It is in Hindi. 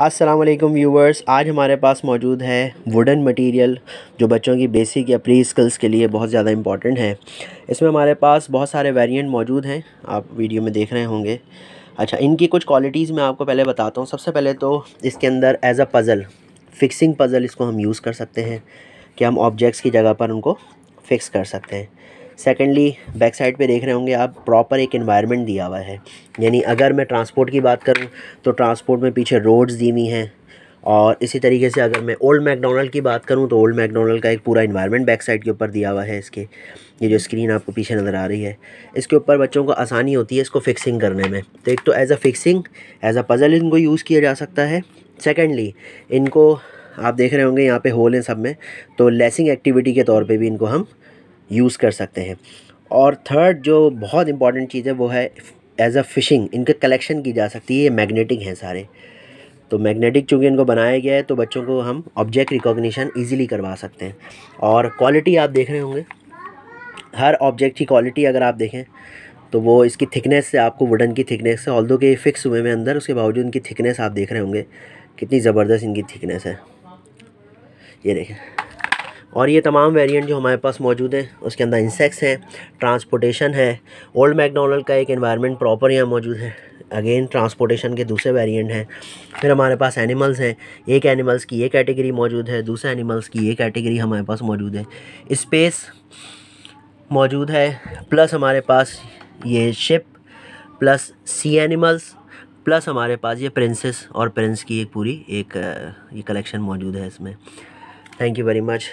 असलम व्यूवर्स आज हमारे पास मौजूद है वुडन मटेरियल जो बच्चों की बेसिक या प्री स्किल्स के लिए बहुत ज़्यादा इंपॉर्टेंट है इसमें हमारे पास बहुत सारे वेरिएंट मौजूद हैं आप वीडियो में देख रहे होंगे अच्छा इनकी कुछ क्वालिटीज़ मैं आपको पहले बताता हूँ सबसे पहले तो इसके अंदर as a puzzle fixing puzzle इसको हम यूज़ कर सकते हैं कि हम ऑब्जेक्ट्स की जगह पर उनको फिक्स कर सकते हैं सेकेंडली बैक साइड पे देख रहे होंगे आप प्रॉपर एक इन्वायरमेंट दिया हुआ है यानी अगर मैं ट्रांसपोर्ट की बात करूँ तो ट्रांसपोर्ट में पीछे रोड्स दी हुई हैं और इसी तरीके से अगर मैं ओल्ड मैकडोनल्ड की बात करूं तो ओल्ड मैकडोनल्ड का एक पूरा इन्वायरमेंट बैक साइड के ऊपर दिया हुआ है इसके ये जो स्क्रीन आपको पीछे नज़र आ रही है इसके ऊपर बच्चों को आसानी होती है इसको फिक्सिंग करने में तो एक तो as a fixing as a puzzle इनको यूज़ किया जा सकता है सेकेंडली इनको आप देख रहे होंगे यहाँ पे होल हैं सब में तो लेसिंग एक्टिविटी के तौर पे भी इनको हम यूज़ कर सकते हैं और थर्ड जो बहुत इंपॉर्टेंट चीज़ है वो है एज अ फ़िशिंग इनके कलेक्शन की जा सकती है ये मैग्नेटिक हैं सारे तो मैग्नेटिक चूँकि इनको बनाया गया है तो बच्चों को हम ऑब्जेक्ट रिकॉग्निशन ईजिली करवा सकते हैं और क्वालिटी आप देख रहे होंगे हर ऑब्जेक्ट की क्वालिटी अगर आप देखें तो वो इसकी थिकनेस से आपको वुडन की थिकनेस से ऑल दो के फिक्स हुए में अंदर उसके बावजूद इनकी थिकनेस आप देख रहे होंगे कितनी ज़बरदस्त इनकी थिकनेस है ये देखें और ये तमाम वेरिएंट जो हमारे पास मौजूद हैं उसके अंदर इंसेक्ट्स हैं ट्रांसपोर्टेशन है ओल्ड मैकडोनल्ड का एक इन्वायरमेंट प्रॉपर यहाँ मौजूद है अगेन ट्रांसपोर्टेशन के दूसरे वेरिएंट हैं फिर हमारे पास एनिमल्स हैं एक एनिमल्स की ये कैटेगरी मौजूद है दूसरे एनिमल्स की ये कैटेगरी हमारे पास मौजूद है इस्पेस मौजूद है प्लस हमारे पास ये ship plus sea animals plus हमारे पास ये प्रिंसेस और प्रिंस की एक पूरी एक ये कलेक्शन मौजूद है इसमें थैंक यू वेरी मच